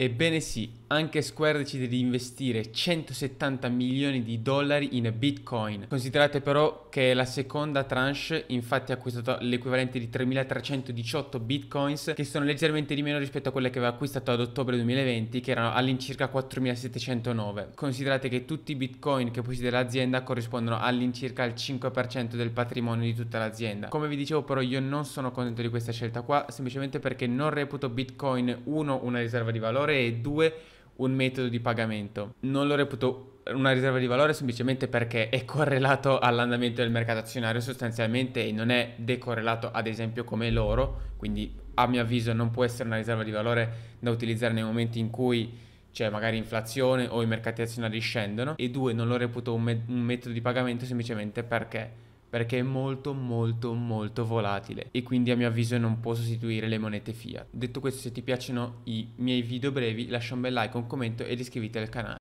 Ebbene sì, anche Square decide di investire 170 milioni di dollari in Bitcoin. Considerate però che la seconda tranche infatti ha acquistato l'equivalente di 3.318 Bitcoins che sono leggermente di meno rispetto a quelle che aveva acquistato ad ottobre 2020 che erano all'incirca 4.709. Considerate che tutti i Bitcoin che possiede l'azienda corrispondono all'incirca al 5% del patrimonio di tutta l'azienda. Come vi dicevo però io non sono contento di questa scelta qua semplicemente perché non reputo Bitcoin 1 una riserva di valore valore e due un metodo di pagamento. Non lo reputo una riserva di valore semplicemente perché è correlato all'andamento del mercato azionario sostanzialmente e non è decorrelato ad esempio come l'oro, quindi a mio avviso non può essere una riserva di valore da utilizzare nei momenti in cui c'è cioè, magari inflazione o i mercati azionari scendono e due non lo reputo un, me- un metodo di pagamento semplicemente perché perché è molto molto molto volatile e quindi a mio avviso non può sostituire le monete fiat. Detto questo se ti piacciono i miei video brevi lascia un bel like, un commento ed iscriviti al canale.